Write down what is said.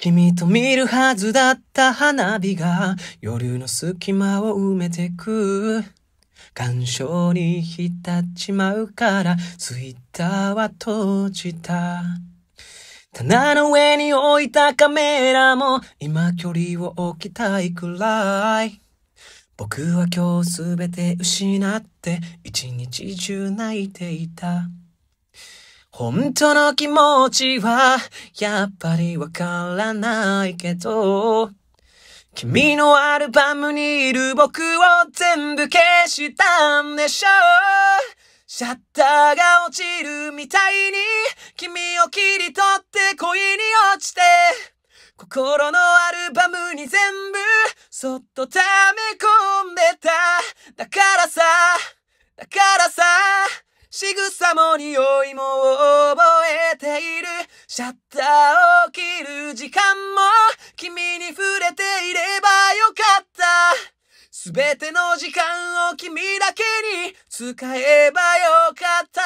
君と見るはずだった花火が夜の隙間を埋めてく感傷に浸っちまうからツイッターは閉じた棚の上に置いたカメラも今距離を置きたいくらい僕は今日すべて失って一日中泣いていた本当の気持ちは、やっぱりわからないけど、君のアルバムにいる僕を全部消したんでしょうシャッターが落ちるみたいに君を切り取って恋に落ちて心のアルバムに全部そっと溜め込んでただからさだからさ仕草も匂いも覚えているシャッターを切る時間も君に触れていればよかったすべての時間を君だけに使えばよかった